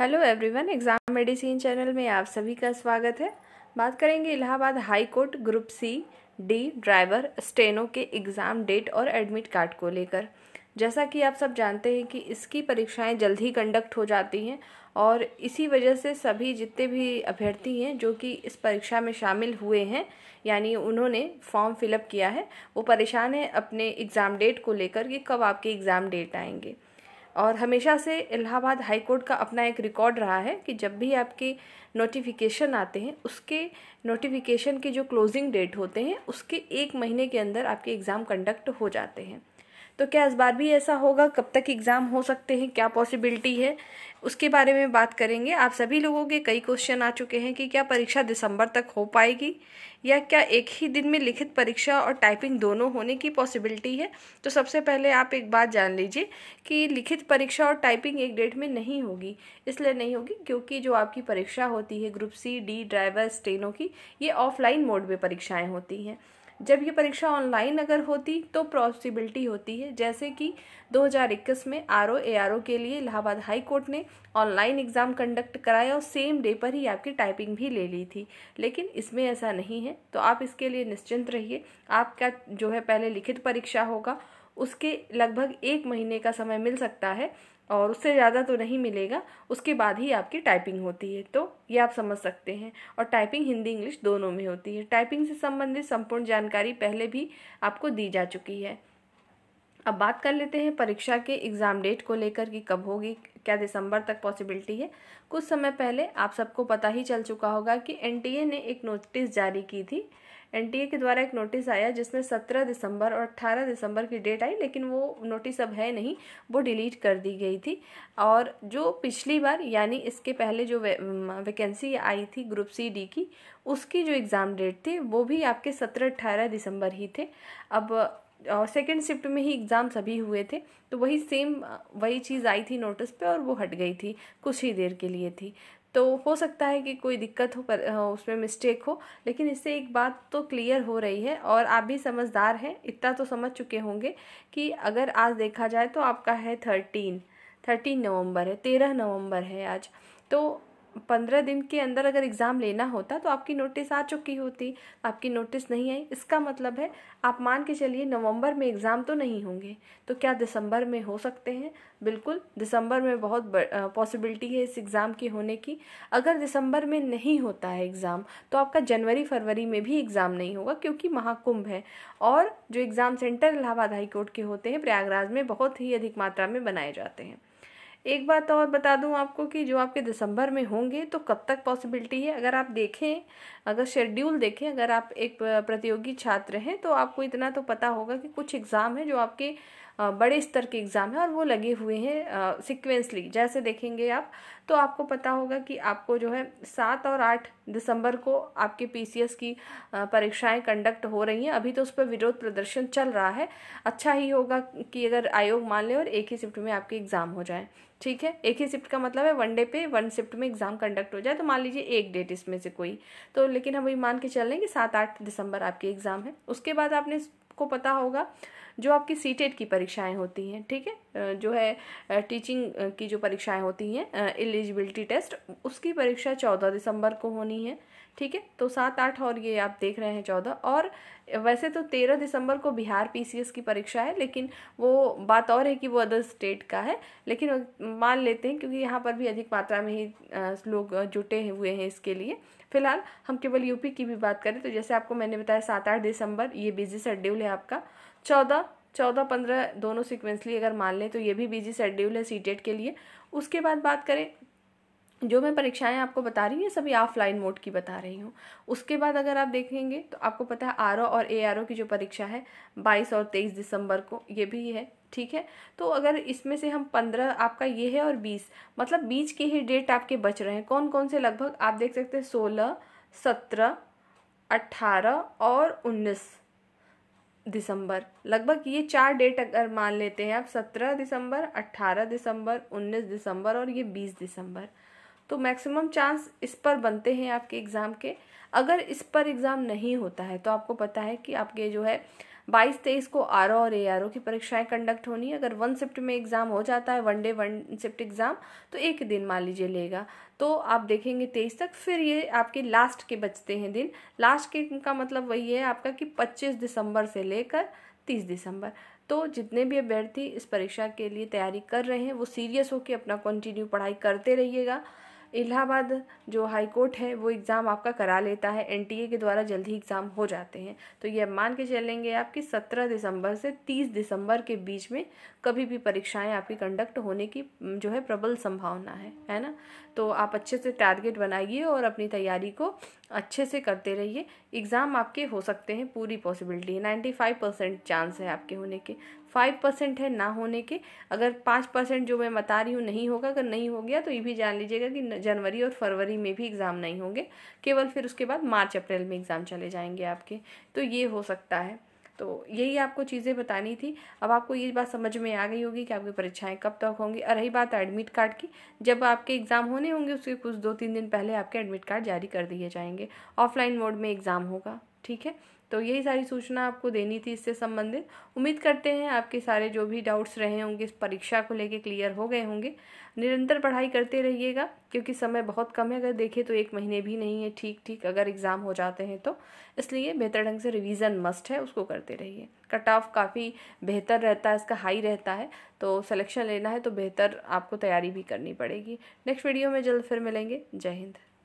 hello everyone exam medicine channel में आप सभी का स्वागत है बात करेंगे Allahabad high court group C D driver steno के एग्ज़ाम डेट और एडमिट कार्ड को लेकर जैसा कि आप सब जानते हैं कि इसकी परीक्षाएं जल्द ही कंडक्ट हो जाती हैं और इसी वजह से सभी जितने भी अभ्यर्थी हैं जो कि इस परीक्षा में शामिल हुए हैं यानी उन्होंने फॉर्म फिलअप किया है वो परेशान हैं अपने एग्ज़ाम डेट को लेकर कि कब आपके एग्ज़ाम डेट आएंगे और हमेशा से इलाहाबाद हाई कोर्ट का अपना एक रिकॉर्ड रहा है कि जब भी आपके नोटिफिकेशन आते हैं उसके नोटिफिकेशन के जो क्लोजिंग डेट होते हैं उसके एक महीने के अंदर आपके एग्ज़ाम कंडक्ट हो जाते हैं तो क्या इस बार भी ऐसा होगा कब तक एग्ज़ाम हो सकते हैं क्या पॉसिबिलिटी है उसके बारे में बात करेंगे आप सभी लोगों के कई क्वेश्चन आ चुके हैं कि क्या परीक्षा दिसंबर तक हो पाएगी या क्या एक ही दिन में लिखित परीक्षा और टाइपिंग दोनों होने की पॉसिबिलिटी है तो सबसे पहले आप एक बात जान लीजिए कि लिखित परीक्षा और टाइपिंग एक डेट में नहीं होगी इसलिए नहीं होगी क्योंकि जो आपकी परीक्षा होती है ग्रुप सी डी ड्राइवर स्टेनों की ये ऑफलाइन मोड में परीक्षाएँ होती हैं जब ये परीक्षा ऑनलाइन अगर होती तो पॉसिबिलिटी होती है जैसे कि 2021 में आर ओ के लिए इलाहाबाद हाई कोर्ट ने ऑनलाइन एग्ज़ाम कंडक्ट कराया और सेम डे पर ही आपकी टाइपिंग भी ले ली थी लेकिन इसमें ऐसा नहीं है तो आप इसके लिए निश्चिंत रहिए आपका जो है पहले लिखित परीक्षा होगा उसके लगभग एक महीने का समय मिल सकता है और उससे ज़्यादा तो नहीं मिलेगा उसके बाद ही आपकी टाइपिंग होती है तो ये आप समझ सकते हैं और टाइपिंग हिंदी इंग्लिश दोनों में होती है टाइपिंग से संबंधित संपूर्ण जानकारी पहले भी आपको दी जा चुकी है अब बात कर लेते हैं परीक्षा के एग्ज़ाम डेट को लेकर कि कब होगी क्या दिसंबर तक पॉसिबिलिटी है कुछ समय पहले आप सबको पता ही चल चुका होगा कि एनटीए ने एक नोटिस जारी की थी एनटीए के द्वारा एक नोटिस आया जिसमें सत्रह दिसंबर और अट्ठारह दिसंबर की डेट आई लेकिन वो नोटिस अब है नहीं वो डिलीट कर दी गई थी और जो पिछली बार यानी इसके पहले जो वे, वैकेंसी आई थी ग्रुप सी डी की उसकी जो एग्ज़ाम डेट थी वो भी आपके सत्रह अट्ठारह दिसंबर ही थे अब सेकेंड शिफ्ट में ही एग्जाम सभी हुए थे तो वही सेम वही चीज़ आई थी नोटिस पे और वो हट गई थी कुछ ही देर के लिए थी तो हो सकता है कि कोई दिक्कत हो पर उसमें मिस्टेक हो लेकिन इससे एक बात तो क्लियर हो रही है और आप भी समझदार हैं इतना तो समझ चुके होंगे कि अगर आज देखा जाए तो आपका है थर्टीन थर्टीन नवंबर है तेरह नवंबर है आज तो पंद्रह दिन के अंदर अगर एग्ज़ाम लेना होता तो आपकी नोटिस आ चुकी होती आपकी नोटिस नहीं आई इसका मतलब है आप मान के चलिए नवंबर में एग्ज़ाम तो नहीं होंगे तो क्या दिसंबर में हो सकते हैं बिल्कुल दिसंबर में बहुत पॉसिबिलिटी है इस एग्ज़ाम के होने की अगर दिसंबर में नहीं होता है एग्ज़ाम तो आपका जनवरी फरवरी में भी एग्ज़ाम नहीं होगा क्योंकि महाकुंभ है और जो एग्ज़ाम सेंटर इलाहाबाद हाईकोर्ट के होते हैं प्रयागराज में बहुत ही अधिक मात्रा में बनाए जाते हैं एक बात और बता दूं आपको कि जो आपके दिसंबर में होंगे तो कब तक पॉसिबिलिटी है अगर आप देखें अगर शेड्यूल देखें अगर आप एक प्रतियोगी छात्र हैं तो आपको इतना तो पता होगा कि कुछ एग्ज़ाम है जो आपके बड़े स्तर के एग्ज़ाम हैं और वो लगे हुए हैं सिक्वेंसली जैसे देखेंगे आप तो आपको पता होगा कि आपको जो है सात और आठ दिसंबर को आपके पीसीएस की परीक्षाएं कंडक्ट हो रही हैं अभी तो उस पर विरोध प्रदर्शन चल रहा है अच्छा ही होगा कि अगर आयोग मान लें और एक ही शिफ्ट में आपके एग्ज़ाम हो जाए ठीक है एक ही शिफ्ट का मतलब है वन डे पे वन शिफ्ट में एग्ज़ाम कंडक्ट हो जाए तो मान लीजिए एक डेट इसमें से कोई तो लेकिन हम ये मान के चल रहे हैं कि सात आठ दिसंबर आपके एग्ज़ाम है उसके बाद आपने को पता होगा जो आपकी सीटेट e की परीक्षाएं होती हैं ठीक है जो है टीचिंग की जो परीक्षाएं होती हैं एलिजिबिलिटी टेस्ट उसकी परीक्षा चौदह दिसंबर को होनी है ठीक है तो सात आठ और ये आप देख रहे हैं चौदह और वैसे तो तेरह दिसंबर को बिहार पीसीएस की परीक्षा है लेकिन वो बात और है कि वो अदर स्टेट का है लेकिन मान लेते हैं क्योंकि यहाँ पर भी अधिक मात्रा में ही लोग जुटे हुए हैं इसके लिए फिलहाल हम केवल यूपी की भी बात करें तो जैसे आपको मैंने बताया सात आठ दिसंबर ये बिजी शेड्यूल है आपका चौदह चौदह पंद्रह दोनों सिक्वेंसली अगर मान लें तो ये भी बिजी शेड्यूल है सी e के लिए उसके बाद बात करें जो मैं परीक्षाएं आपको बता रही हूँ सभी ऑफलाइन मोड की बता रही हूँ उसके बाद अगर आप देखेंगे तो आपको पता है आर और ए की जो परीक्षा है बाईस और तेईस दिसंबर को ये भी है ठीक है तो अगर इसमें से हम पंद्रह आपका ये है और बीस मतलब बीच के ही डेट आपके बच रहे हैं कौन कौन से लगभग आप देख सकते हैं सोलह सत्रह अट्ठारह और उन्नीस दिसंबर लगभग ये चार डेट अगर मान लेते हैं आप सत्रह दिसंबर अट्ठारह दिसंबर उन्नीस दिसंबर और ये बीस दिसंबर तो मैक्सिमम चांस इस पर बनते हैं आपके एग्ज़ाम के अगर इस पर एग्ज़ाम नहीं होता है तो आपको पता है कि आपके जो है बाईस तेईस को आर और ए आर ओ की परीक्षाएं कंडक्ट होनी है अगर वन शिफ्ट में एग्ज़ाम हो जाता है one day one shift exam तो एक दिन मान लीजिए लेगा तो आप देखेंगे तेईस तक फिर ये आपके लास्ट के बचते हैं दिन लास्ट के का मतलब वही है आपका कि पच्चीस दिसंबर से लेकर तीस दिसंबर तो जितने भी अभ्यर्थी इस परीक्षा के लिए तैयारी कर रहे हैं वो सीरियस होकर अपना कंटिन्यू पढ़ाई करते रहिएगा इलाहाबाद जो हाई कोर्ट है वो एग्ज़ाम आपका करा लेता है एनटीए के द्वारा जल्द ही एग्ज़ाम हो जाते हैं तो ये मान के चलेंगे आपकी सत्रह दिसंबर से तीस दिसंबर के बीच में कभी भी परीक्षाएं आपकी कंडक्ट होने की जो है प्रबल संभावना है है ना तो आप अच्छे से टारगेट बनाइए और अपनी तैयारी को अच्छे से करते रहिए एग्ज़ाम आपके हो सकते हैं पूरी possibility ninety five percent chance है आपके होने के फाइव परसेंट है ना होने के अगर पाँच परसेंट जो मैं बता रही हूँ नहीं होगा अगर नहीं हो गया तो ये भी जान लीजिएगा कि जनवरी और फरवरी में भी एग्ज़ाम नहीं होंगे केवल फिर उसके बाद मार्च अप्रैल में एग्ज़ाम चले जाएंगे आपके तो ये हो सकता है तो यही आपको चीज़ें बतानी थी अब आपको ये बात समझ में आ गई होगी कि आपकी परीक्षाएं कब तक होंगी और रही बात एडमिट कार्ड की जब आपके एग्ज़ाम होने होंगे उसके कुछ दो तीन दिन पहले आपके एडमिट कार्ड जारी कर दिए जाएंगे ऑफलाइन मोड में एग्ज़ाम होगा ठीक है तो यही सारी सूचना आपको देनी थी इससे संबंधित उम्मीद करते हैं आपके सारे जो भी डाउट्स रहे होंगे इस परीक्षा को लेके क्लियर हो गए होंगे निरंतर पढ़ाई करते रहिएगा क्योंकि समय बहुत कम है अगर देखें तो एक महीने भी नहीं है ठीक ठीक अगर एग्ज़ाम हो जाते हैं तो इसलिए बेहतर ढंग से रिवीजन मस्ट है उसको करते रहिए कट ऑफ काफ़ी बेहतर रहता है इसका हाई रहता है तो सिलेक्शन लेना है तो बेहतर आपको तैयारी भी करनी पड़ेगी नेक्स्ट वीडियो में जल्द फिर मिलेंगे जय हिंद